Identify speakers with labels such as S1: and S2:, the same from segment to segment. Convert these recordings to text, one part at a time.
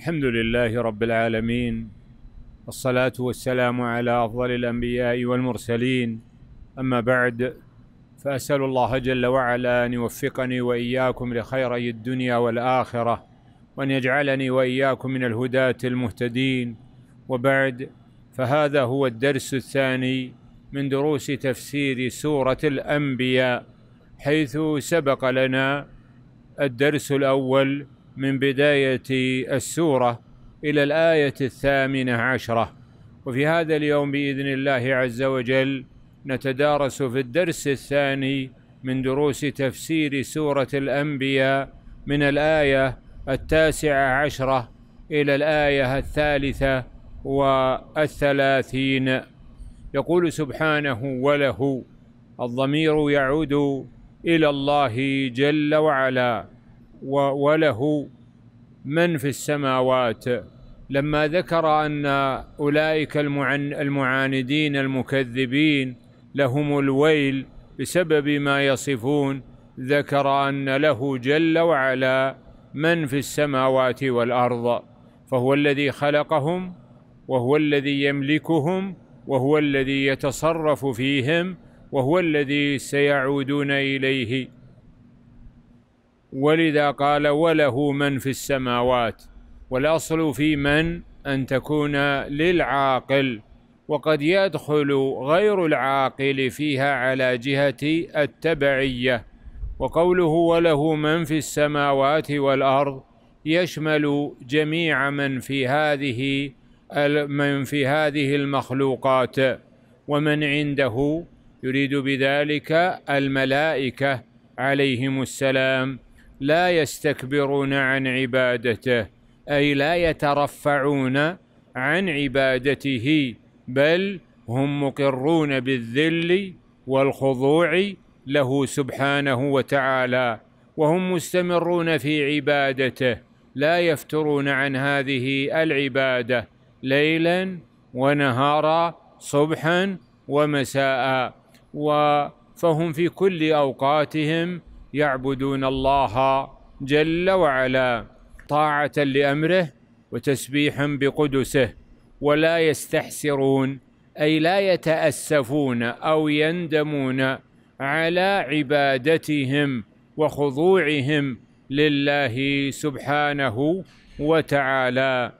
S1: الحمد لله رب العالمين والصلاة والسلام على أفضل الأنبياء والمرسلين أما بعد فأسأل الله جل وعلا أن يوفقني وإياكم لخيري الدنيا والآخرة وأن يجعلني وإياكم من الهداة المهتدين وبعد فهذا هو الدرس الثاني من دروس تفسير سورة الأنبياء حيث سبق لنا الدرس الأول من بداية السورة إلى الآية الثامنة عشرة وفي هذا اليوم بإذن الله عز وجل نتدارس في الدرس الثاني من دروس تفسير سورة الأنبياء من الآية التاسعة عشرة إلى الآية الثالثة والثلاثين يقول سبحانه وله الضمير يعود إلى الله جل وعلا وله من في السماوات لما ذكر ان اولئك المعاندين المكذبين لهم الويل بسبب ما يصفون ذكر ان له جل وعلا من في السماوات والارض فهو الذي خلقهم وهو الذي يملكهم وهو الذي يتصرف فيهم وهو الذي سيعودون اليه ولذا قال وله من في السماوات والاصل في من ان تكون للعاقل وقد يدخل غير العاقل فيها على جهه التبعيه وقوله وله من في السماوات والارض يشمل جميع من في هذه من في هذه المخلوقات ومن عنده يريد بذلك الملائكه عليهم السلام لا يستكبرون عن عبادته اي لا يترفعون عن عبادته بل هم مقرون بالذل والخضوع له سبحانه وتعالى وهم مستمرون في عبادته لا يفترون عن هذه العباده ليلا ونهارا صبحا ومساء فهم في كل اوقاتهم يعبدون الله جل وعلا طاعة لأمره وتسبيحا بقدسه ولا يستحسرون أي لا يتأسفون أو يندمون على عبادتهم وخضوعهم لله سبحانه وتعالى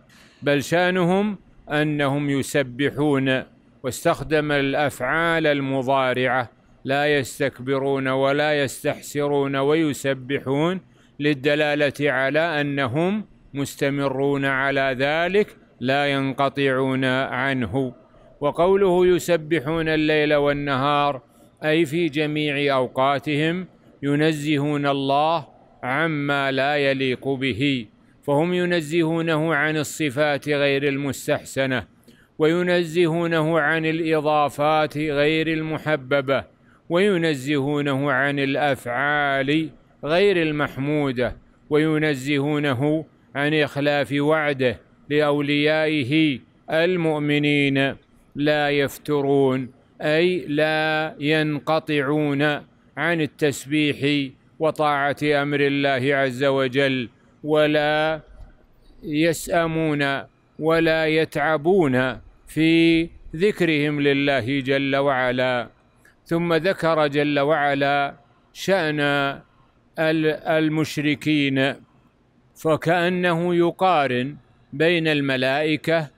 S1: بل شانهم أنهم يسبحون واستخدم الأفعال المضارعة لا يستكبرون ولا يستحسرون ويسبحون للدلاله على انهم مستمرون على ذلك لا ينقطعون عنه وقوله يسبحون الليل والنهار اي في جميع اوقاتهم ينزهون الله عما لا يليق به فهم ينزهونه عن الصفات غير المستحسنه وينزهونه عن الاضافات غير المحببه وينزهونه عن الافعال غير المحموده وينزهونه عن اخلاف وعده لاوليائه المؤمنين لا يفترون اي لا ينقطعون عن التسبيح وطاعه امر الله عز وجل ولا يسامون ولا يتعبون في ذكرهم لله جل وعلا ثم ذكر جل وعلا شأن المشركين فكأنه يقارن بين الملائكة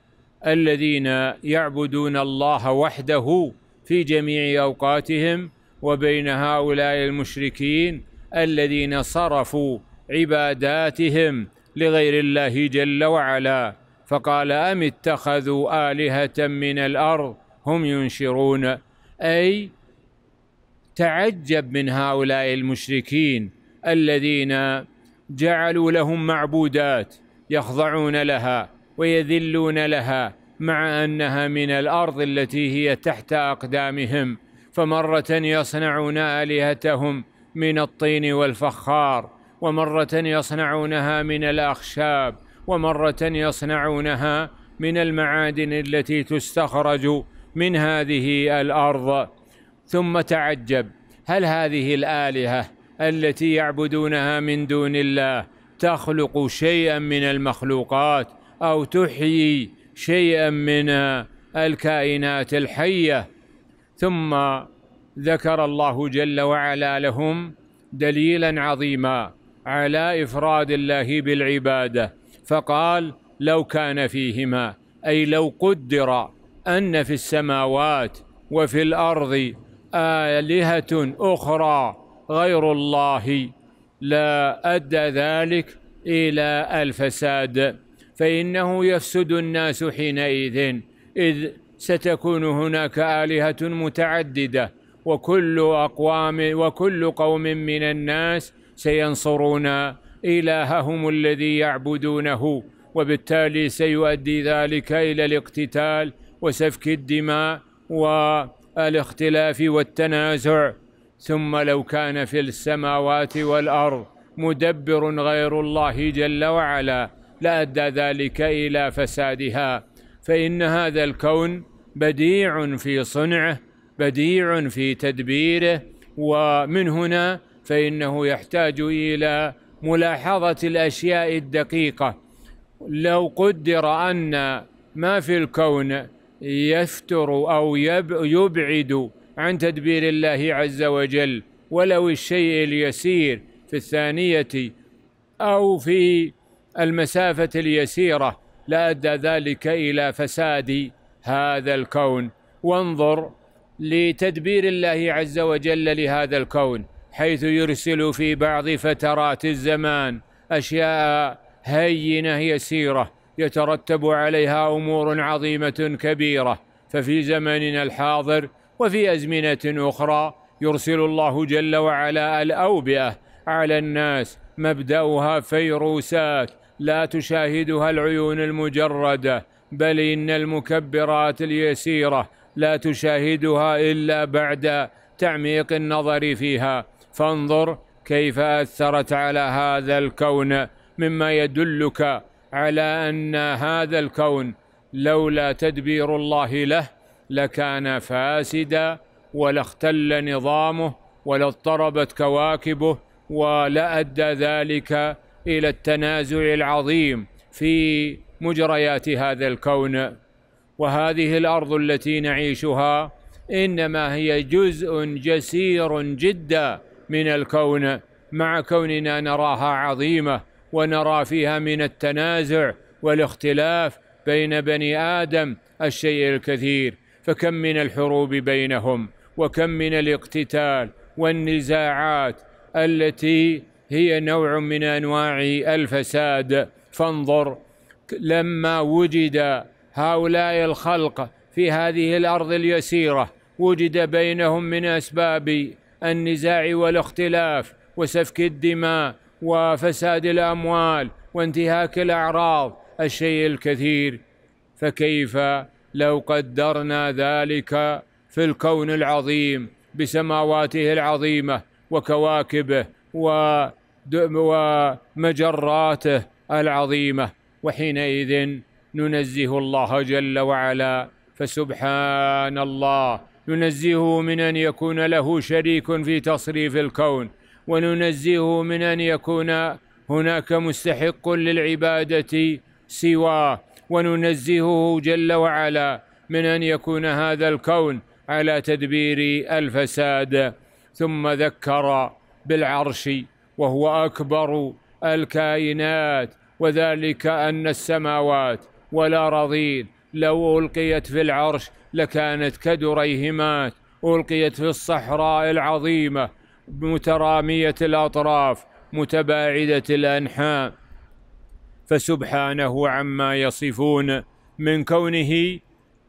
S1: الذين يعبدون الله وحده في جميع أوقاتهم وبين هؤلاء المشركين الذين صرفوا عباداتهم لغير الله جل وعلا فقال أم اتخذوا آلهة من الأرض هم ينشرون أي تعجب من هؤلاء المشركين الذين جعلوا لهم معبودات يخضعون لها ويذلون لها مع انها من الارض التي هي تحت اقدامهم فمره يصنعون الهتهم من الطين والفخار ومره يصنعونها من الاخشاب ومره يصنعونها من المعادن التي تستخرج من هذه الارض ثم تعجب هل هذه الالهه التي يعبدونها من دون الله تخلق شيئا من المخلوقات او تحيي شيئا من الكائنات الحيه ثم ذكر الله جل وعلا لهم دليلا عظيما على افراد الله بالعباده فقال لو كان فيهما اي لو قدر ان في السماوات وفي الارض آلهة أخرى غير الله لا أدى ذلك إلى الفساد فإنه يفسد الناس حينئذ إذ ستكون هناك آلهة متعددة وكل أقوام وكل قوم من الناس سينصرون إلههم الذي يعبدونه وبالتالي سيؤدي ذلك إلى الاقتتال وسفك الدماء و الاختلاف والتنازع ثم لو كان في السماوات والارض مدبر غير الله جل وعلا لادى ذلك الى فسادها فان هذا الكون بديع في صنعه بديع في تدبيره ومن هنا فانه يحتاج الى ملاحظه الاشياء الدقيقه لو قدر ان ما في الكون يفتر أو يبعد عن تدبير الله عز وجل ولو الشيء اليسير في الثانية أو في المسافة اليسيرة لأدى ذلك إلى فساد هذا الكون وانظر لتدبير الله عز وجل لهذا الكون حيث يرسل في بعض فترات الزمان أشياء هينة يسيرة يترتب عليها امور عظيمه كبيره ففي زمننا الحاضر وفي ازمنه اخرى يرسل الله جل وعلا الاوبئه على الناس مبداها فيروسات لا تشاهدها العيون المجرده بل ان المكبرات اليسيره لا تشاهدها الا بعد تعميق النظر فيها فانظر كيف اثرت على هذا الكون مما يدلك على ان هذا الكون لولا تدبير الله له لكان فاسدا ولاختل نظامه ولاضطربت كواكبه ولادى ذلك الى التنازع العظيم في مجريات هذا الكون وهذه الارض التي نعيشها انما هي جزء جسير جدا من الكون مع كوننا نراها عظيمه ونرى فيها من التنازع والاختلاف بين بني ادم الشيء الكثير فكم من الحروب بينهم وكم من الاقتتال والنزاعات التي هي نوع من انواع الفساد فانظر لما وجد هؤلاء الخلق في هذه الارض اليسيره وجد بينهم من اسباب النزاع والاختلاف وسفك الدماء وفساد الاموال وانتهاك الاعراض الشيء الكثير فكيف لو قدرنا ذلك في الكون العظيم بسماواته العظيمه وكواكبه ومجراته العظيمه وحينئذ ننزه الله جل وعلا فسبحان الله ننزهه من ان يكون له شريك في تصريف الكون وننزهه من ان يكون هناك مستحق للعباده سواه وننزهه جل وعلا من ان يكون هذا الكون على تدبير الفساد ثم ذكر بالعرش وهو اكبر الكائنات وذلك ان السماوات والارضين لو القيت في العرش لكانت كدريهمات القيت في الصحراء العظيمه مترامية الأطراف متباعدة الأنحاء فسبحانه عما يصفون من كونه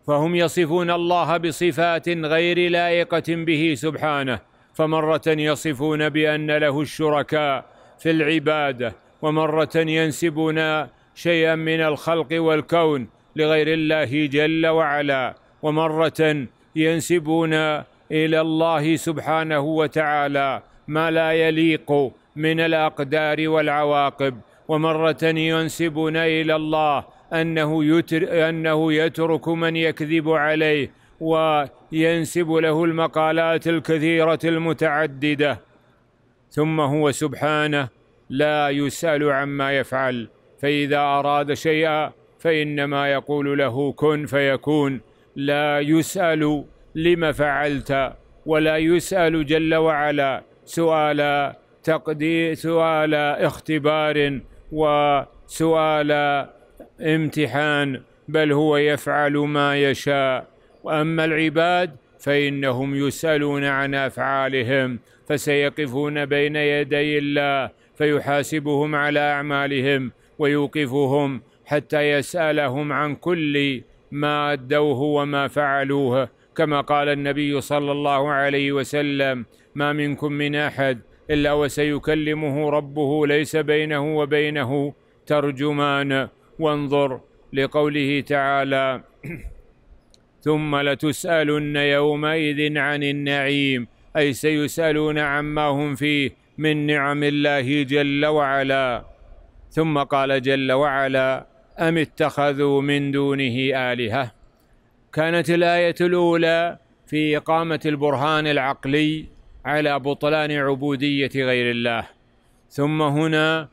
S1: فهم يصفون الله بصفات غير لائقة به سبحانه فمرة يصفون بأن له الشركاء في العبادة ومرة ينسبون شيئا من الخلق والكون لغير الله جل وعلا ومرة ينسبون الى الله سبحانه وتعالى ما لا يليق من الاقدار والعواقب ومره ينسبون الى الله انه يتر انه يترك من يكذب عليه وينسب له المقالات الكثيره المتعدده ثم هو سبحانه لا يسال عما يفعل فاذا اراد شيئا فانما يقول له كن فيكون لا يسال لم فعلت ولا يسأل جل وعلا سؤال تقدير سؤال اختبار وسؤال امتحان بل هو يفعل ما يشاء واما العباد فانهم يسالون عن افعالهم فسيقفون بين يدي الله فيحاسبهم على اعمالهم ويوقفهم حتى يسالهم عن كل ما ادوه وما فعلوه كما قال النبي صلى الله عليه وسلم ما منكم من احد الا وسيكلمه ربه ليس بينه وبينه ترجمان وانظر لقوله تعالى ثم لتسالن يومئذ عن النعيم اي سيسالون عما هم فيه من نعم الله جل وعلا ثم قال جل وعلا ام اتخذوا من دونه الهه كانت الآية الأولى في إقامة البرهان العقلي على بطلان عبودية غير الله ثم هنا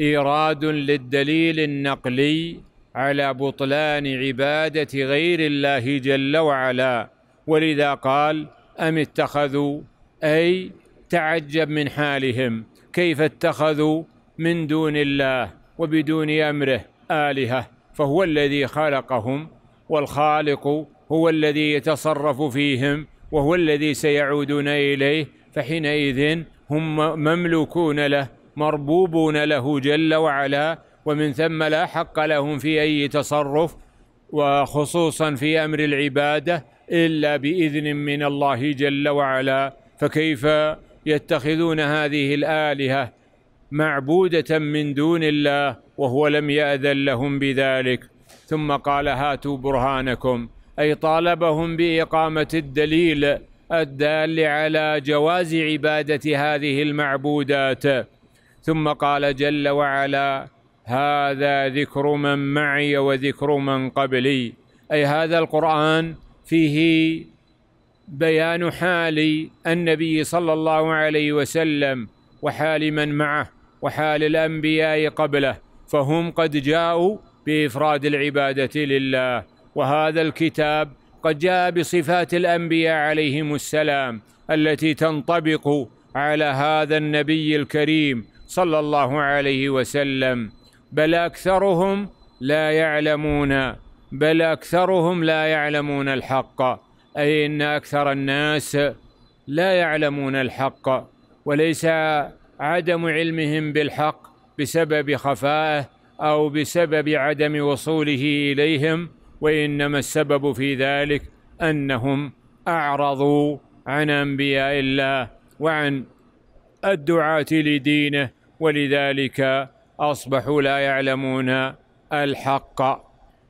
S1: إيراد للدليل النقلي على بطلان عبادة غير الله جل وعلا ولذا قال أم اتخذوا أي تعجب من حالهم كيف اتخذوا من دون الله وبدون أمره آلهة فهو الذي خلقهم والخالق هو الذي يتصرف فيهم وهو الذي سيعودون إليه فحينئذ هم مملوكون له مربوبون له جل وعلا ومن ثم لا حق لهم في أي تصرف وخصوصا في أمر العبادة إلا بإذن من الله جل وعلا فكيف يتخذون هذه الآلهة معبودة من دون الله وهو لم يأذن لهم بذلك ثم قال هاتوا برهانكم أي طالبهم بإقامة الدليل الدال على جواز عبادة هذه المعبودات ثم قال جل وعلا هذا ذكر من معي وذكر من قبلي أي هذا القرآن فيه بيان حال النبي صلى الله عليه وسلم وحال من معه وحال الأنبياء قبله فهم قد جاءوا بافراد العباده لله وهذا الكتاب قد جاء بصفات الانبياء عليهم السلام التي تنطبق على هذا النبي الكريم صلى الله عليه وسلم بل اكثرهم لا يعلمون بل اكثرهم لا يعلمون الحق اي ان اكثر الناس لا يعلمون الحق وليس عدم علمهم بالحق بسبب خفائه أو بسبب عدم وصوله إليهم وإنما السبب في ذلك أنهم أعرضوا عن أنبياء الله وعن الدعاة لدينه ولذلك أصبحوا لا يعلمون الحق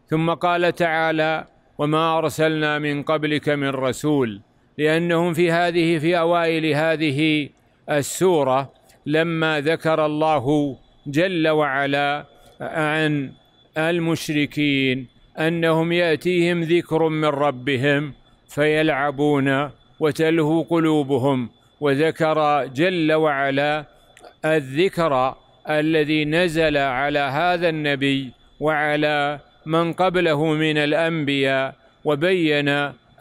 S1: ثم قال تعالى وما أرسلنا من قبلك من رسول لأنهم في هذه في أوائل هذه السورة لما ذكر الله جل وعلا عن المشركين انهم ياتيهم ذكر من ربهم فيلعبون وتلهو قلوبهم وذكر جل وعلا الذكر الذي نزل على هذا النبي وعلى من قبله من الانبياء وبين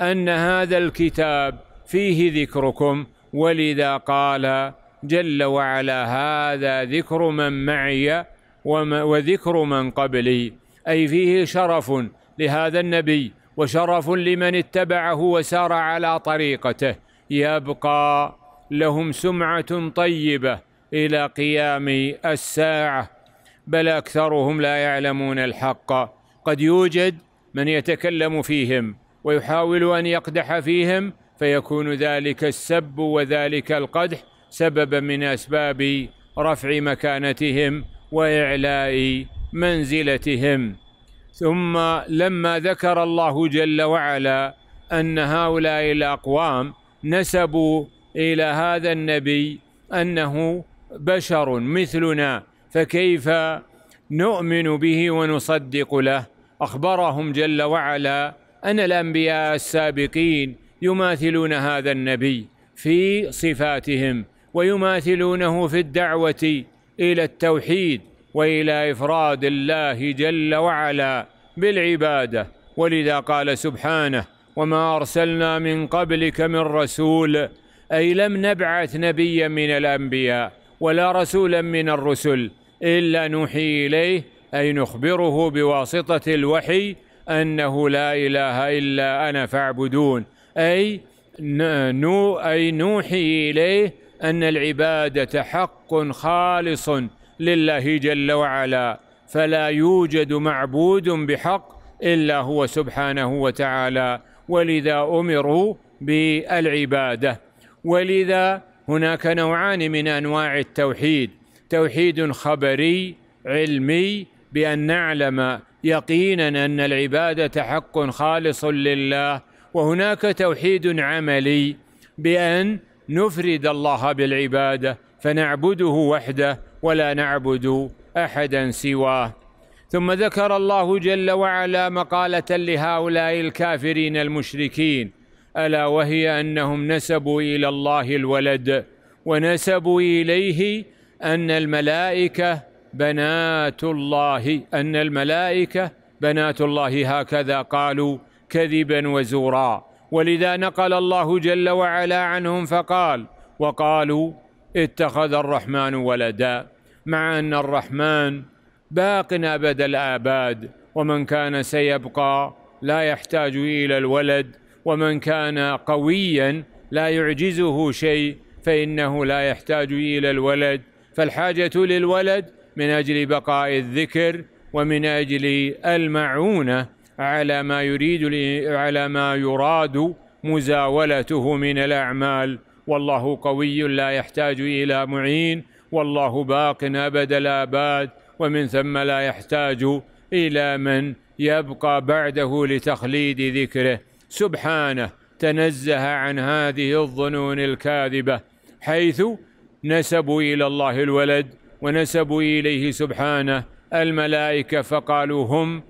S1: ان هذا الكتاب فيه ذكركم ولذا قال جل وعلا هذا ذكر من معي وذكر من قبلي أي فيه شرف لهذا النبي وشرف لمن اتبعه وسار على طريقته يبقى لهم سمعة طيبة إلى قيام الساعة بل أكثرهم لا يعلمون الحق قد يوجد من يتكلم فيهم ويحاول أن يقدح فيهم فيكون ذلك السب وذلك القدح سببا من أسباب رفع مكانتهم واعلاء منزلتهم ثم لما ذكر الله جل وعلا ان هؤلاء الاقوام نسبوا الى هذا النبي انه بشر مثلنا فكيف نؤمن به ونصدق له اخبرهم جل وعلا ان الانبياء السابقين يماثلون هذا النبي في صفاتهم ويماثلونه في الدعوه إلى التوحيد وإلى إفراد الله جل وعلا بالعبادة ولذا قال سبحانه وما أرسلنا من قبلك من رسول أي لم نبعث نبيا من الأنبياء ولا رسولا من الرسل إلا نوحي إليه أي نخبره بواسطة الوحي أنه لا إله إلا أنا فاعبدون أي نو أي نوحي إليه أن العبادة حق خالص لله جل وعلا فلا يوجد معبود بحق إلا هو سبحانه وتعالى ولذا أمروا بالعبادة ولذا هناك نوعان من أنواع التوحيد توحيد خبري علمي بأن نعلم يقينا أن العبادة حق خالص لله وهناك توحيد عملي بأن نفرد الله بالعباده فنعبده وحده ولا نعبد احدا سواه ثم ذكر الله جل وعلا مقاله لهؤلاء الكافرين المشركين الا وهي انهم نسبوا الى الله الولد ونسبوا اليه ان الملائكه بنات الله ان الملائكه بنات الله هكذا قالوا كذبا وزورا ولذا نقل الله جل وعلا عنهم فقال وقالوا اتخذ الرحمن ولدا مع ان الرحمن باق ابد الاباد ومن كان سيبقى لا يحتاج الى الولد ومن كان قويا لا يعجزه شيء فانه لا يحتاج الى الولد فالحاجه للولد من اجل بقاء الذكر ومن اجل المعونه على ما يريد على ما يراد مزاولته من الأعمال والله قوي لا يحتاج إلى معين والله باق أبد الآباد ومن ثم لا يحتاج إلى من يبقى بعده لتخليد ذكره سبحانه تنزه عن هذه الظنون الكاذبة حيث نسبوا إلى الله الولد ونسبوا إليه سبحانه الملائكة فقالوا هم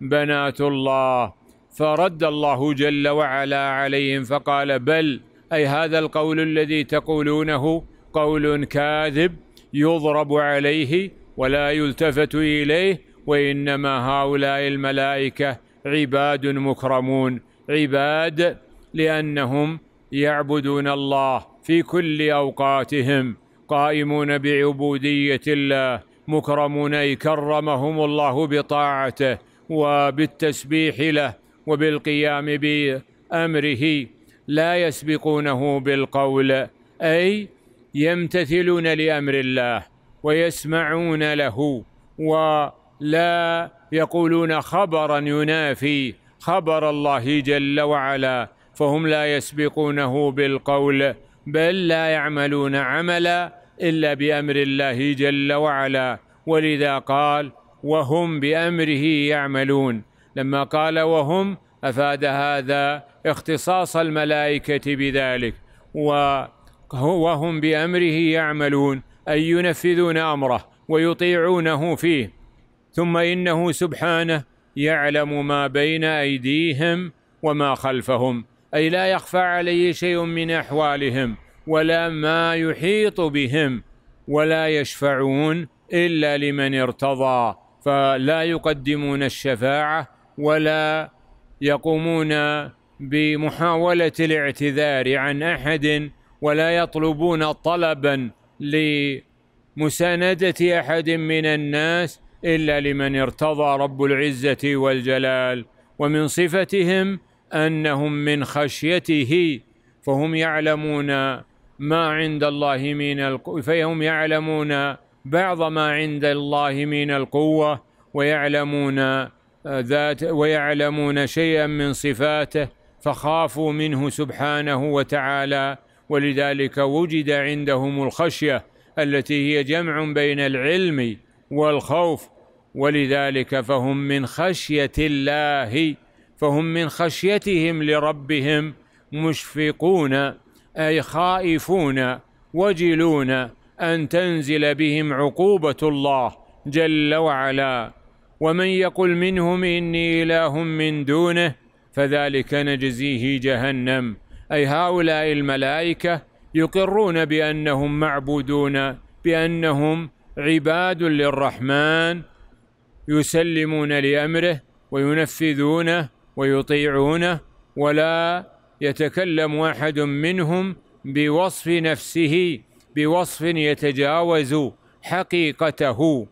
S1: بنات الله فرد الله جل وعلا عليهم فقال بل أي هذا القول الذي تقولونه قول كاذب يضرب عليه ولا يلتفت إليه وإنما هؤلاء الملائكة عباد مكرمون عباد لأنهم يعبدون الله في كل أوقاتهم قائمون بعبودية الله مكرمون أي كرمهم الله بطاعته وبالتسبيح له وبالقيام بأمره لا يسبقونه بالقول أي يمتثلون لأمر الله ويسمعون له ولا يقولون خبرا ينافي خبر الله جل وعلا فهم لا يسبقونه بالقول بل لا يعملون عملا إلا بأمر الله جل وعلا ولذا قال وهم بامره يعملون لما قال وهم افاد هذا اختصاص الملائكه بذلك وهم بامره يعملون اي ينفذون امره ويطيعونه فيه ثم انه سبحانه يعلم ما بين ايديهم وما خلفهم اي لا يخفى عليه شيء من احوالهم ولا ما يحيط بهم ولا يشفعون الا لمن ارتضى فلا يقدمون الشفاعة ولا يقومون بمحاولة الاعتذار عن أحد ولا يطلبون طلبا لمساندة أحد من الناس إلا لمن ارتضى رب العزة والجلال ومن صفتهم أنهم من خشيته فهم يعلمون ما عند الله من الق... فهم يعلمون بعض ما عند الله من القوة ويعلمون آه، ذات ويعلمون شيئا من صفاته فخافوا منه سبحانه وتعالى ولذلك وجد عندهم الخشية التي هي جمع بين العلم والخوف ولذلك فهم من خشية الله فهم من خشيتهم لربهم مشفقون أي خائفون وجلون أن تنزل بهم عقوبة الله جل وعلا ومن يقل منهم إني إله من دونه فذلك نجزيه جهنم أي هؤلاء الملائكة يقرون بأنهم معبودون بأنهم عباد للرحمن يسلمون لأمره وينفذونه ويطيعونه ولا يتكلم أحد منهم بوصف نفسه بوصف يتجاوز حقيقته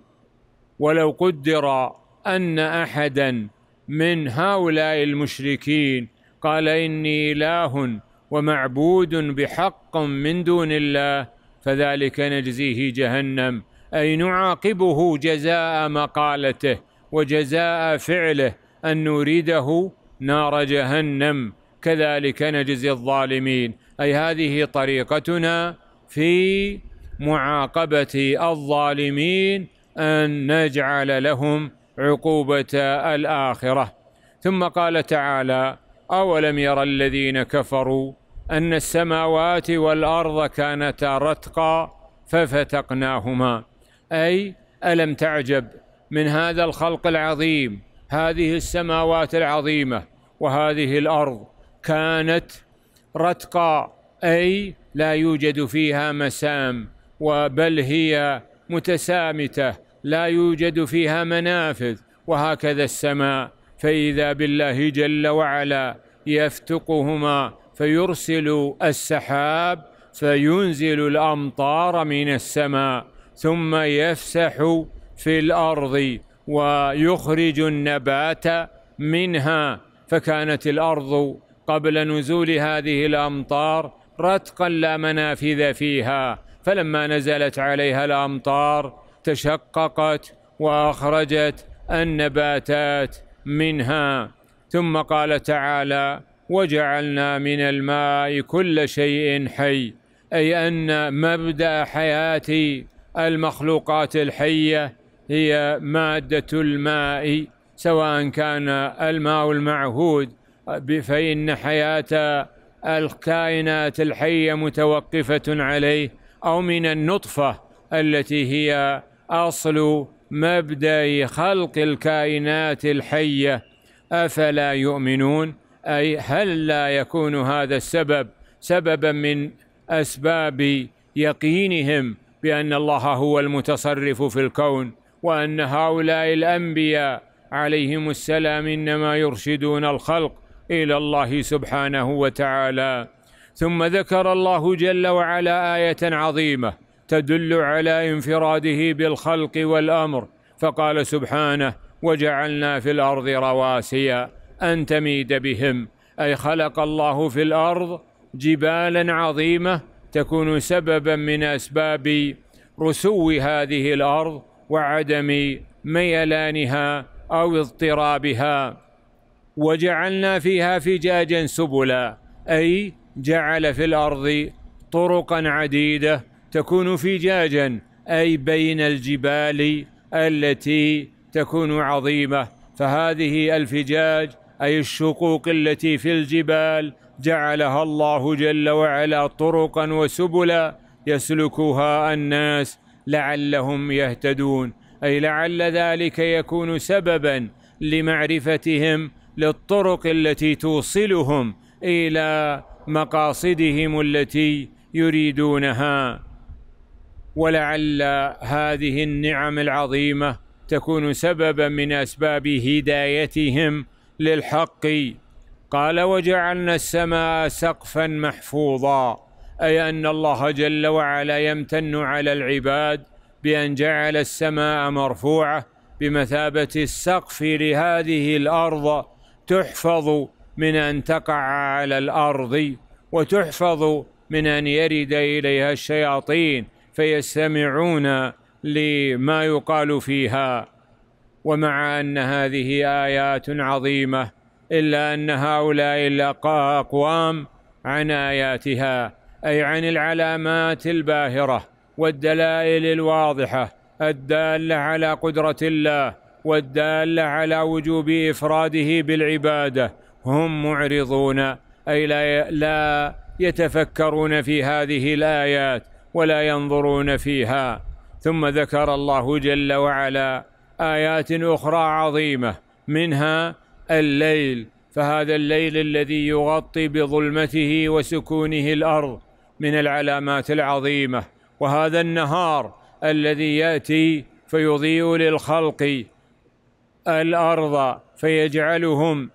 S1: ولو قدر ان احدا من هؤلاء المشركين قال اني اله ومعبود بحق من دون الله فذلك نجزيه جهنم اي نعاقبه جزاء مقالته وجزاء فعله ان نريده نار جهنم كذلك نجزي الظالمين اي هذه طريقتنا في معاقبة الظالمين أن نجعل لهم عقوبة الآخرة ثم قال تعالى أولم يرى الذين كفروا أن السماوات والأرض كانتا رتقا ففتقناهما أي ألم تعجب من هذا الخلق العظيم هذه السماوات العظيمة وهذه الأرض كانت رتقا اي لا يوجد فيها مسام وبل هي متسامته لا يوجد فيها منافذ وهكذا السماء فاذا بالله جل وعلا يفتقهما فيرسل السحاب فينزل الامطار من السماء ثم يفسح في الارض ويخرج النبات منها فكانت الارض قبل نزول هذه الامطار رتقا لا منافذ فيها فلما نزلت عليها الامطار تشققت واخرجت النباتات منها ثم قال تعالى وجعلنا من الماء كل شيء حي اي ان مبدا حياه المخلوقات الحيه هي ماده الماء سواء كان الماء المعهود فان حياه الكائنات الحية متوقفة عليه أو من النطفة التي هي أصل مبدأ خلق الكائنات الحية أفلا يؤمنون أي هل لا يكون هذا السبب سببا من أسباب يقينهم بأن الله هو المتصرف في الكون وأن هؤلاء الأنبياء عليهم السلام إنما يرشدون الخلق إلى الله سبحانه وتعالى ثم ذكر الله جل وعلا آية عظيمة تدل على انفراده بالخلق والأمر فقال سبحانه وجعلنا في الأرض رواسيا أن تميد بهم أي خلق الله في الأرض جبالا عظيمة تكون سببا من أسباب رسو هذه الأرض وعدم ميلانها أو اضطرابها وجعلنا فيها فجاجا سبلا أي جعل في الأرض طرقا عديدة تكون فجاجا أي بين الجبال التي تكون عظيمة فهذه الفجاج أي الشقوق التي في الجبال جعلها الله جل وعلا طرقا وسبلا يسلكها الناس لعلهم يهتدون أي لعل ذلك يكون سببا لمعرفتهم للطرق التي توصلهم الى مقاصدهم التي يريدونها ولعل هذه النعم العظيمه تكون سببا من اسباب هدايتهم للحق قال وجعلنا السماء سقفا محفوظا اي ان الله جل وعلا يمتن على العباد بان جعل السماء مرفوعه بمثابه السقف لهذه الارض تحفظ من ان تقع على الارض وتحفظ من ان يرد اليها الشياطين فيستمعون لما يقال فيها ومع ان هذه ايات عظيمه الا ان هؤلاء اللقاء اقوام عن اياتها اي عن العلامات الباهره والدلائل الواضحه الداله على قدره الله والدالة على وجوب إفراده بالعبادة هم معرضون أي لا لا يتفكرون في هذه الآيات ولا ينظرون فيها ثم ذكر الله جل وعلا آيات أخرى عظيمة منها الليل فهذا الليل الذي يغطي بظلمته وسكونه الأرض من العلامات العظيمة وهذا النهار الذي يأتي فيضيء للخلق الارض فيجعلهم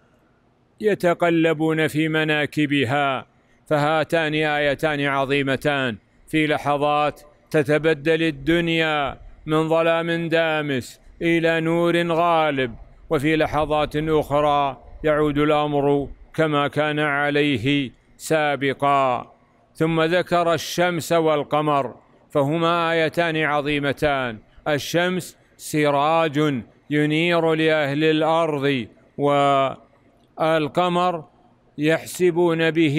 S1: يتقلبون في مناكبها فهاتان ايتان عظيمتان في لحظات تتبدل الدنيا من ظلام دامس الى نور غالب وفي لحظات اخرى يعود الامر كما كان عليه سابقا ثم ذكر الشمس والقمر فهما ايتان عظيمتان الشمس سراج ينير لأهل الأرض والقمر يحسبون به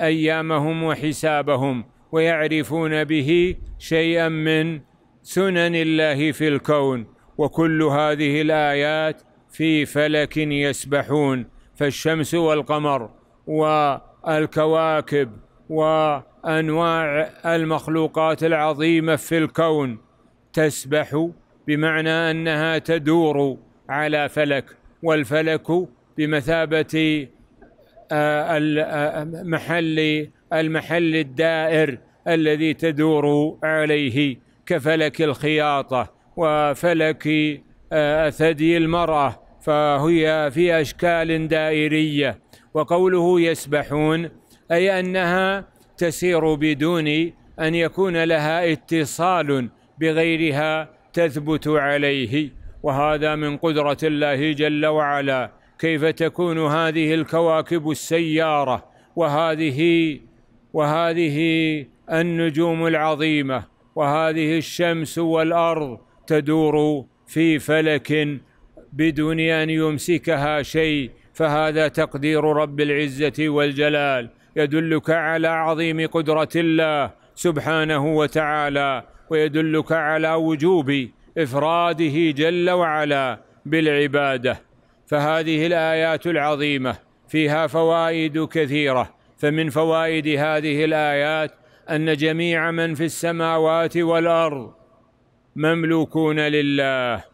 S1: أيامهم وحسابهم ويعرفون به شيئا من سنن الله في الكون وكل هذه الآيات في فلك يسبحون فالشمس والقمر والكواكب وأنواع المخلوقات العظيمة في الكون تسبح بمعنى انها تدور على فلك والفلك بمثابه آه، آه، محل المحل الدائر الذي تدور عليه كفلك الخياطه وفلك آه، ثدي المراه فهي في اشكال دائريه وقوله يسبحون اي انها تسير بدون ان يكون لها اتصال بغيرها تثبت عليه وهذا من قدرة الله جل وعلا كيف تكون هذه الكواكب السيارة وهذه وهذه النجوم العظيمة وهذه الشمس والأرض تدور في فلك بدون أن يمسكها شيء فهذا تقدير رب العزة والجلال يدلك على عظيم قدرة الله سبحانه وتعالى ويدلك على وجوب إفراده جل وعلا بالعبادة فهذه الآيات العظيمة فيها فوائد كثيرة فمن فوائد هذه الآيات أن جميع من في السماوات والأرض مملوكون لله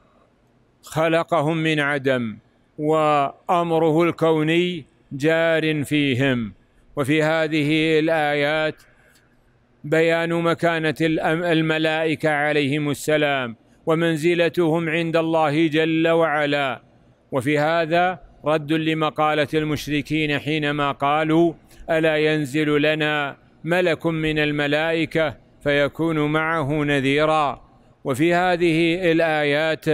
S1: خلقهم من عدم وأمره الكوني جار فيهم وفي هذه الآيات بيان مكانة الملائكة عليهم السلام ومنزلتهم عند الله جل وعلا وفي هذا رد لمقالة المشركين حينما قالوا ألا ينزل لنا ملك من الملائكة فيكون معه نذيرا وفي هذه الآيات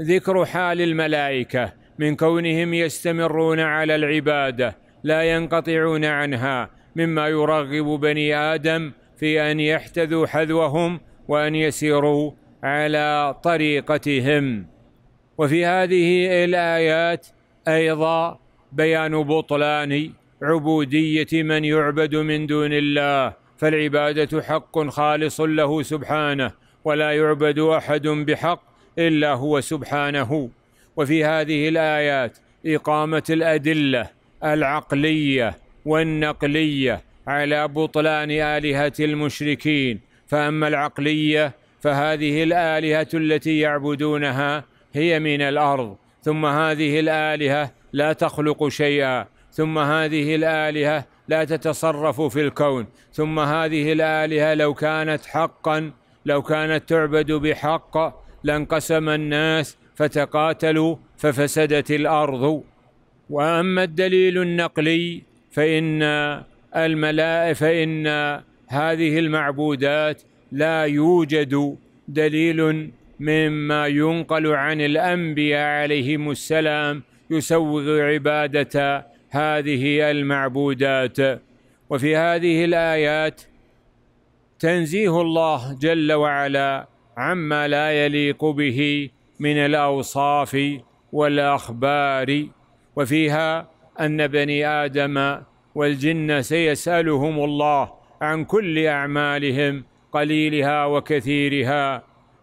S1: ذكر حال الملائكة من كونهم يستمرون على العبادة لا ينقطعون عنها مما يرغب بني آدم في أن يحتذوا حذوهم وأن يسيروا على طريقتهم وفي هذه الآيات أيضا بيان بطلان عبودية من يعبد من دون الله فالعبادة حق خالص له سبحانه ولا يعبد أحد بحق إلا هو سبحانه وفي هذه الآيات إقامة الأدلة العقلية والنقليه على بطلان الهه المشركين فاما العقليه فهذه الالهه التي يعبدونها هي من الارض ثم هذه الالهه لا تخلق شيئا ثم هذه الالهه لا تتصرف في الكون ثم هذه الالهه لو كانت حقا لو كانت تعبد بحق لانقسم الناس فتقاتلوا ففسدت الارض واما الدليل النقلي فإن الملائكة فإن هذه المعبودات لا يوجد دليل مما ينقل عن الأنبياء عليهم السلام يسوغ عبادة هذه المعبودات وفي هذه الآيات تنزيه الله جل وعلا عما لا يليق به من الأوصاف والأخبار وفيها ان بني ادم والجن سيسالهم الله عن كل اعمالهم قليلها وكثيرها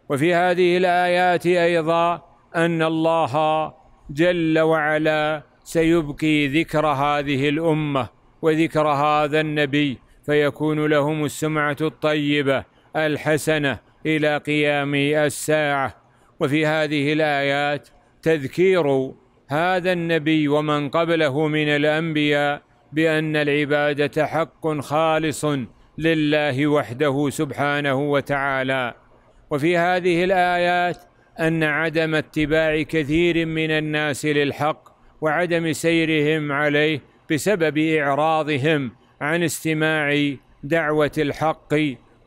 S1: وفي هذه الايات ايضا ان الله جل وعلا سيبقي ذكر هذه الامه وذكر هذا النبي فيكون لهم السمعه الطيبه الحسنه الى قيام الساعه وفي هذه الايات تذكير هذا النبي ومن قبله من الانبياء بان العباده حق خالص لله وحده سبحانه وتعالى وفي هذه الايات ان عدم اتباع كثير من الناس للحق وعدم سيرهم عليه بسبب اعراضهم عن استماع دعوه الحق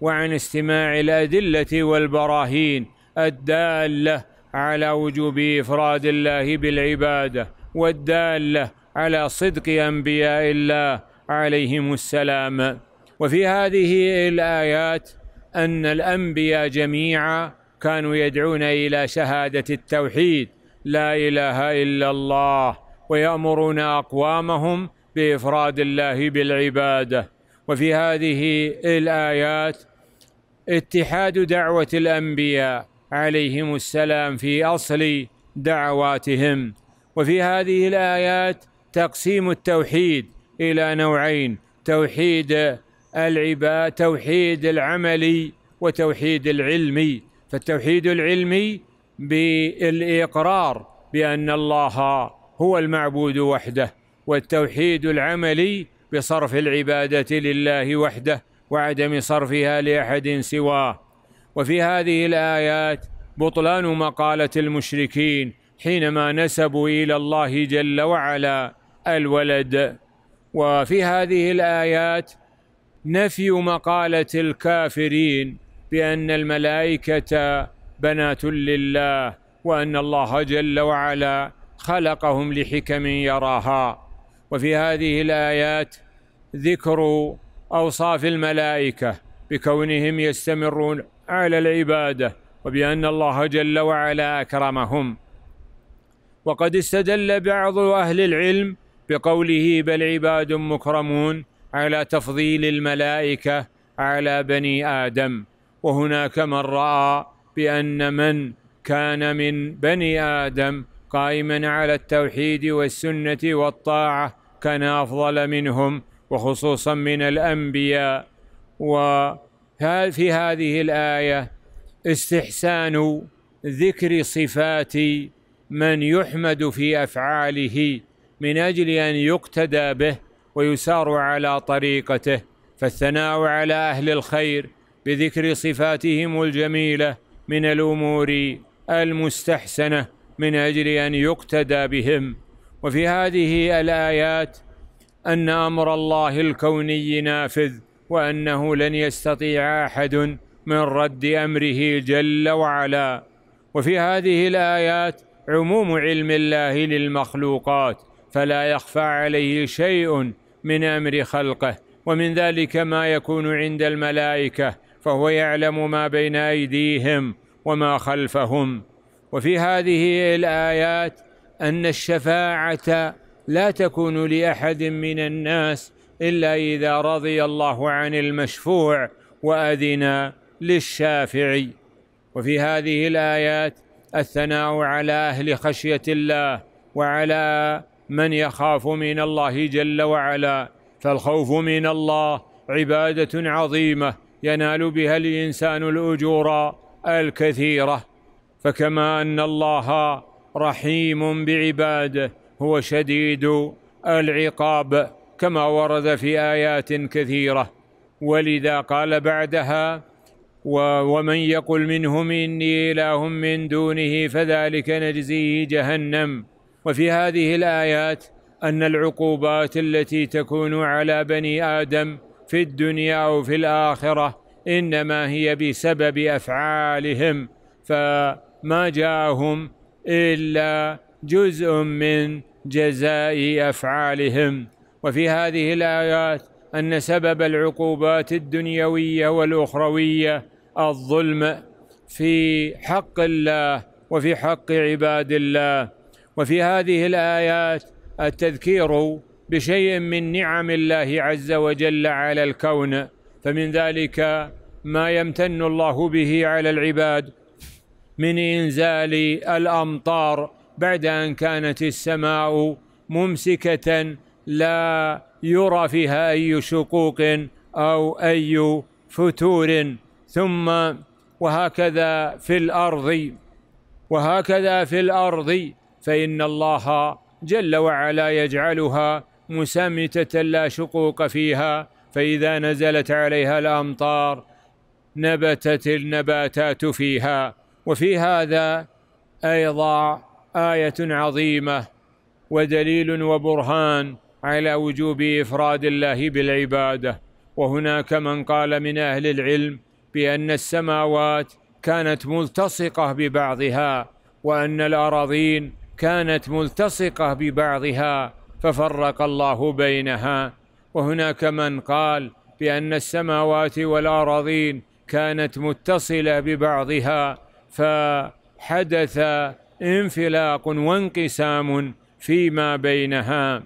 S1: وعن استماع الادله والبراهين الداله على وجوب إفراد الله بالعبادة والدالة على صدق أنبياء الله عليهم السلام وفي هذه الآيات أن الأنبياء جميعا كانوا يدعون إلى شهادة التوحيد لا إله إلا الله ويأمرون أقوامهم بإفراد الله بالعبادة وفي هذه الآيات اتحاد دعوة الأنبياء عليهم السلام في اصل دعواتهم وفي هذه الايات تقسيم التوحيد الى نوعين توحيد العباد توحيد العملي وتوحيد العلمي فالتوحيد العلمي بالاقرار بان الله هو المعبود وحده والتوحيد العملي بصرف العباده لله وحده وعدم صرفها لاحد سواه وفي هذه الآيات بطلان مقالة المشركين حينما نسبوا إلى الله جل وعلا الولد وفي هذه الآيات نفي مقالة الكافرين بأن الملائكة بنات لله وأن الله جل وعلا خلقهم لحكم يراها وفي هذه الآيات ذكر أوصاف الملائكة بكونهم يستمرون على العباده وبان الله جل وعلا اكرمهم وقد استدل بعض اهل العلم بقوله بل عباد مكرمون على تفضيل الملائكه على بني ادم وهناك من راى بان من كان من بني ادم قائما على التوحيد والسنه والطاعه كان افضل منهم وخصوصا من الانبياء و في هذه الآية استحسان ذكر صفات من يحمد في أفعاله من أجل أن يقتدى به ويسار على طريقته فالثناء على أهل الخير بذكر صفاتهم الجميلة من الأمور المستحسنة من أجل أن يقتدى بهم وفي هذه الآيات أن أمر الله الكوني نافذ وانه لن يستطيع احد من رد امره جل وعلا وفي هذه الايات عموم علم الله للمخلوقات فلا يخفى عليه شيء من امر خلقه ومن ذلك ما يكون عند الملائكه فهو يعلم ما بين ايديهم وما خلفهم وفي هذه الايات ان الشفاعه لا تكون لاحد من الناس إلا إذا رضي الله عن المشفوع وأذن للشافعي وفي هذه الآيات الثناء على أهل خشية الله وعلى من يخاف من الله جل وعلا فالخوف من الله عبادة عظيمة ينال بها الإنسان الأجور الكثيرة فكما أن الله رحيم بعباده هو شديد العقاب كما ورد في ايات كثيره ولذا قال بعدها ومن يقل منهم اني اله من دونه فذلك نجزيه جهنم وفي هذه الايات ان العقوبات التي تكون على بني ادم في الدنيا او في الاخره انما هي بسبب افعالهم فما جاءهم الا جزء من جزاء افعالهم وفي هذه الآيات أن سبب العقوبات الدنيوية والأخروية الظلم في حق الله وفي حق عباد الله وفي هذه الآيات التذكير بشيء من نعم الله عز وجل على الكون فمن ذلك ما يمتن الله به على العباد من إنزال الأمطار بعد أن كانت السماء ممسكة لا يرى فيها أي شقوق أو أي فتور ثم وهكذا في الأرض وهكذا في الأرض فإن الله جل وعلا يجعلها مسمتة لا شقوق فيها فإذا نزلت عليها الأمطار نبتت النباتات فيها وفي هذا أيضا آية عظيمة ودليل وبرهان على وجوب إفراد الله بالعبادة وهناك من قال من أهل العلم بأن السماوات كانت ملتصقة ببعضها وأن الأراضين كانت ملتصقة ببعضها ففرق الله بينها وهناك من قال بأن السماوات والأراضين كانت متصلة ببعضها فحدث انفلاق وانقسام فيما بينها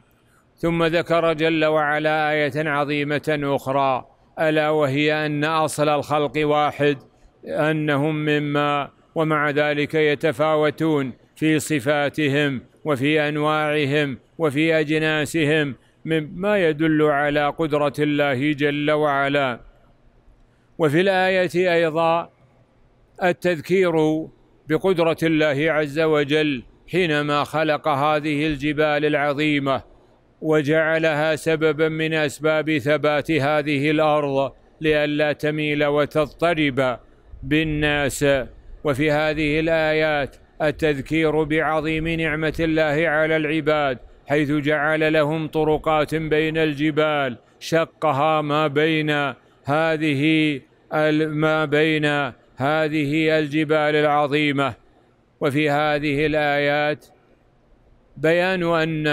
S1: ثم ذكر جل وعلا آية عظيمة أخرى ألا وهي أن أصل الخلق واحد أنهم مما ومع ذلك يتفاوتون في صفاتهم وفي أنواعهم وفي أجناسهم مما يدل على قدرة الله جل وعلا وفي الآية أيضا التذكير بقدرة الله عز وجل حينما خلق هذه الجبال العظيمة وجعلها سببا من اسباب ثبات هذه الارض لئلا تميل وتضطرب بالناس وفي هذه الايات التذكير بعظيم نعمه الله على العباد حيث جعل لهم طرقات بين الجبال شقها ما بين هذه ما بين هذه الجبال العظيمه وفي هذه الايات بيان ان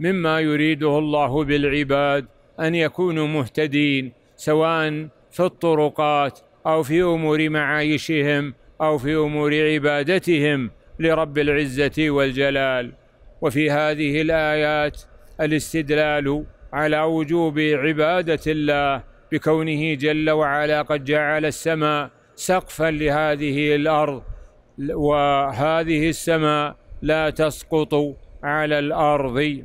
S1: مما يريده الله بالعباد ان يكونوا مهتدين سواء في الطرقات او في امور معايشهم او في امور عبادتهم لرب العزه والجلال وفي هذه الايات الاستدلال على وجوب عباده الله بكونه جل وعلا قد جعل السماء سقفا لهذه الارض وهذه السماء لا تسقط على الارض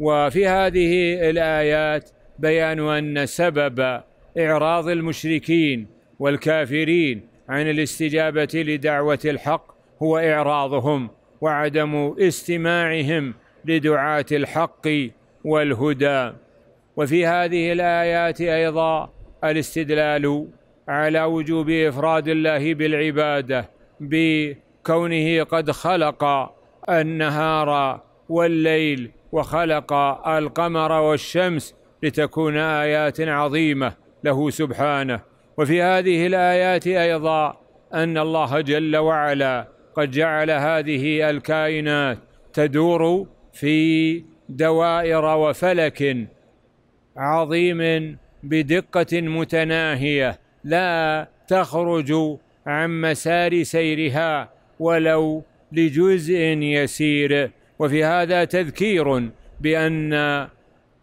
S1: وفي هذه الآيات بيان أن سبب إعراض المشركين والكافرين عن الاستجابة لدعوة الحق هو إعراضهم وعدم استماعهم لدعاة الحق والهدى وفي هذه الآيات أيضا الاستدلال على وجوب إفراد الله بالعبادة بكونه قد خلق النهار والليل وخلق القمر والشمس لتكون ايات عظيمه له سبحانه وفي هذه الايات ايضا ان الله جل وعلا قد جعل هذه الكائنات تدور في دوائر وفلك عظيم بدقه متناهيه لا تخرج عن مسار سيرها ولو لجزء يسير وفي هذا تذكير بأن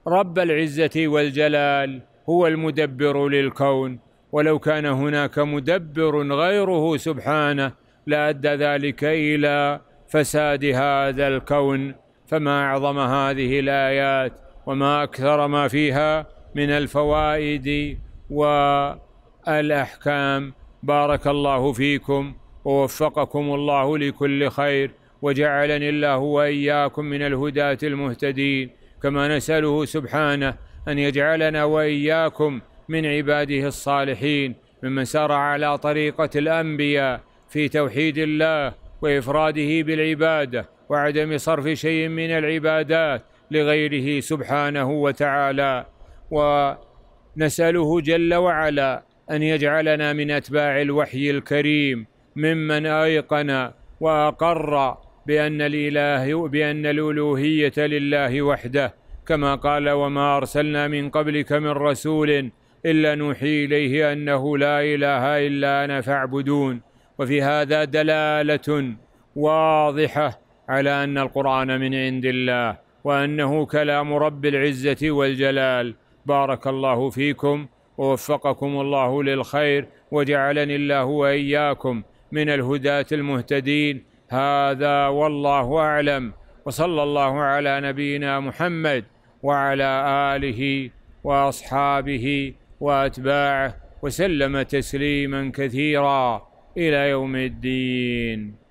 S1: رب العزة والجلال هو المدبر للكون ولو كان هناك مدبر غيره سبحانه لأدى ذلك إلى فساد هذا الكون فما أعظم هذه الآيات وما أكثر ما فيها من الفوائد والأحكام بارك الله فيكم ووفقكم الله لكل خير وجعلني الله واياكم من الهداة المهتدين كما نساله سبحانه ان يجعلنا واياكم من عباده الصالحين ممن سار على طريقه الانبياء في توحيد الله وافراده بالعباده وعدم صرف شيء من العبادات لغيره سبحانه وتعالى ونساله جل وعلا ان يجعلنا من اتباع الوحي الكريم ممن ايقن واقر بأن الإله بأن الألوهية لله وحده كما قال وما أرسلنا من قبلك من رسول إلا نوحي إليه أنه لا إله إلا أنا فاعبدون وفي هذا دلالة واضحة على أن القرآن من عند الله وأنه كلام رب العزة والجلال بارك الله فيكم ووفقكم الله للخير وجعلني الله وإياكم من الهداة المهتدين هذا والله اعلم وصلى الله على نبينا محمد وعلى اله واصحابه واتباعه وسلم تسليما كثيرا الى يوم الدين